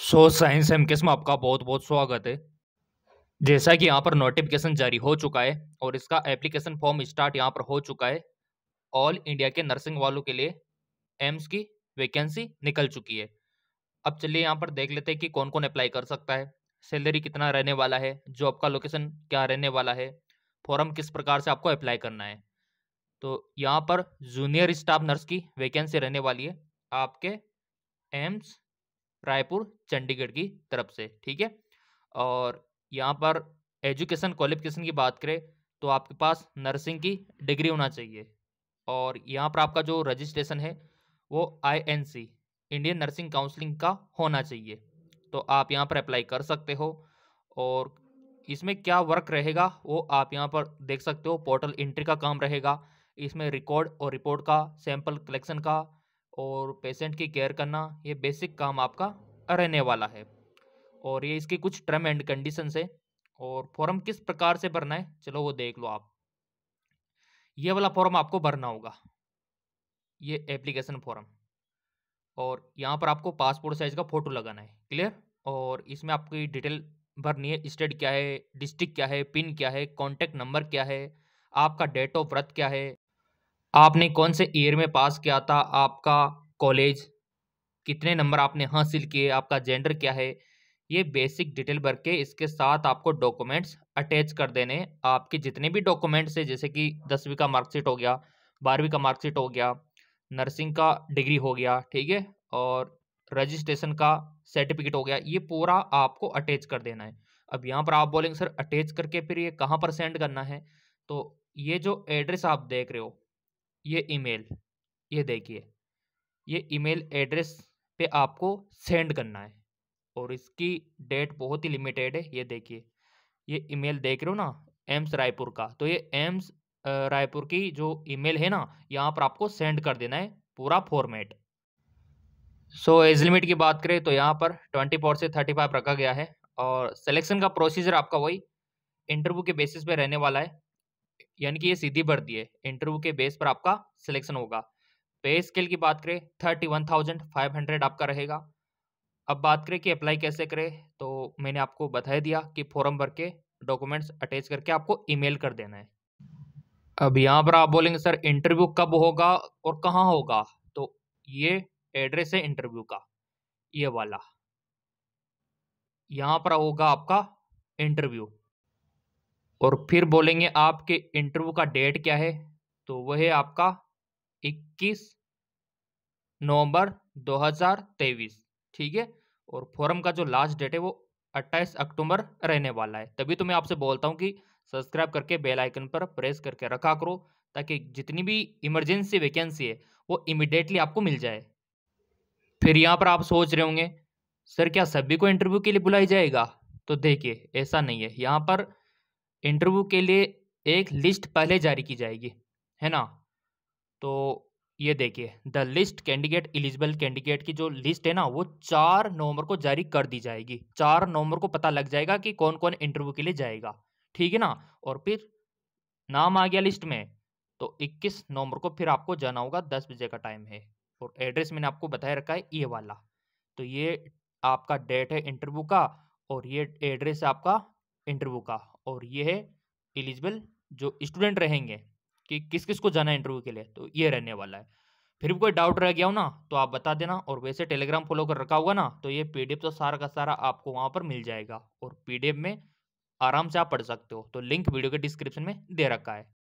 so science M किस में आपका बहुत बहुत स्वागत है जैसा कि यहाँ पर नोटिफिकेशन जारी हो चुका है और इसका एप्लीकेशन फॉर्म स्टार्ट यहाँ पर हो चुका है ऑल इंडिया के नर्सिंग वालों के लिए एम्स की वैकेंसी निकल चुकी है अब चलिए यहाँ पर देख लेते हैं कि कौन कौन अप्लाई कर सकता है सैलरी कितना रहने वाला है जॉब का लोकेशन क्या रहने वाला है फॉर्म किस प्रकार से आपको अप्लाई करना है तो यहाँ पर जूनियर स्टाफ नर्स की वैकेंसी रहने वाली है आपके एम्स रायपुर चंडीगढ़ की तरफ से ठीक है और यहाँ पर एजुकेशन क्वालिफिकेशन की बात करें तो आपके पास नर्सिंग की डिग्री होना चाहिए और यहाँ पर आपका जो रजिस्ट्रेशन है वो आईएनसी इंडियन नर्सिंग काउंसलिंग का होना चाहिए तो आप यहाँ पर अप्लाई कर सकते हो और इसमें क्या वर्क रहेगा वो आप यहाँ पर देख सकते हो पोर्टल इंट्री का काम रहेगा इसमें रिकॉर्ड और रिपोर्ट का सैंपल कलेक्शन का और पेशेंट की केयर करना ये बेसिक काम आपका रहने वाला है और ये इसकी कुछ टर्म एंड कंडीशन है और फॉर्म किस प्रकार से भरना है चलो वो देख लो आप ये वाला फॉर्म आपको भरना होगा ये एप्लीकेशन फॉर्म और यहाँ पर आपको पासपोर्ट साइज़ का फ़ोटो लगाना है क्लियर और इसमें आपकी डिटेल भरनी है स्टेट क्या है डिस्ट्रिक्ट क्या है पिन क्या है कॉन्टैक्ट नंबर क्या है आपका डेट ऑफ बर्थ क्या है आपने कौन से ईयर में पास किया था आपका कॉलेज कितने नंबर आपने हासिल किए आपका जेंडर क्या है ये बेसिक डिटेल भर के इसके साथ आपको डॉक्यूमेंट्स अटैच कर देने आपके जितने भी डॉक्यूमेंट्स हैं जैसे कि दसवीं का मार्कशीट हो गया बारहवीं का मार्कशीट हो गया नर्सिंग का डिग्री हो गया ठीक है और रजिस्ट्रेशन का सर्टिफिकेट हो गया ये पूरा आपको अटैच कर देना है अब यहाँ पर आप बोलेंगे सर अटैच करके फिर ये कहाँ पर सेंड करना है तो ये जो एड्रेस आप देख रहे हो ये ईमेल ये देखिए ये ईमेल एड्रेस पे आपको सेंड करना है और इसकी डेट बहुत ही लिमिटेड है ये देखिए ये ईमेल देख रहे हो ना एम्स रायपुर का तो ये एम्स रायपुर की जो ईमेल है ना यहाँ पर आपको सेंड कर देना है पूरा फॉर्मेट सो एज लिमिट की बात करें तो यहाँ पर ट्वेंटी फोर से थर्टी फाइव रखा गया है और सिलेक्शन का प्रोसीजर आपका वही इंटरव्यू के बेसिस पे रहने वाला है यानी कि ये सीधी भर्ती है इंटरव्यू के बेस पर आपका सिलेक्शन होगा पे स्केल की बात करें thirty one thousand five hundred आपका रहेगा अब बात करें कि अप्लाई कैसे करें तो मैंने आपको बता दिया कि फॉर्म भर के डॉक्यूमेंट्स अटैच करके आपको ईमेल कर देना है अब यहाँ पर आप बोलेंगे सर इंटरव्यू कब होगा और कहाँ होगा तो ये एड्रेस है इंटरव्यू का ये वाला यहाँ पर होगा आपका इंटरव्यू और फिर बोलेंगे आपके इंटरव्यू का डेट क्या है तो वह है आपका 21 नवंबर 2023 ठीक है और फॉर्म का जो लास्ट डेट है वो 28 अक्टूबर रहने वाला है तभी तो मैं आपसे बोलता हूँ कि सब्सक्राइब करके बेल आइकन पर प्रेस करके रखा करो ताकि जितनी भी इमरजेंसी वैकेंसी है वो इमिडिएटली आपको मिल जाए फिर यहाँ पर आप सोच रहे होंगे सर क्या सभी को इंटरव्यू के लिए बुलाई जाएगा तो देखिए ऐसा नहीं है यहाँ पर इंटरव्यू के लिए एक लिस्ट पहले जारी की जाएगी है ना तो ये देखिए the list candidate eligible candidate की जो लिस्ट है ना वो चार नवंबर को जारी कर दी जाएगी चार नवंबर को पता लग जाएगा कि कौन कौन इंटरव्यू के लिए जाएगा ठीक है ना और फिर नाम आ गया लिस्ट में तो 21 नवंबर को फिर आपको जाना होगा 10 बजे का टाइम है और एड्रेस मैंने आपको बताया रखा है ये वाला तो ये आपका डेट है इंटरव्यू का और ये एड्रेस है आपका इंटरव्यू का और ये है एलिजिबल जो स्टूडेंट रहेंगे कि किस किस को जाना है इंटरव्यू के लिए तो ये रहने वाला है फिर भी कोई डाउट रह गया हो ना तो आप बता देना और वैसे टेलीग्राम फॉलो कर रखा होगा ना तो ये पी तो सारा का सारा आपको वहाँ पर मिल जाएगा और पी में आराम से आप पढ़ सकते हो तो लिंक वीडियो के डिस्क्रिप्शन में दे रखा है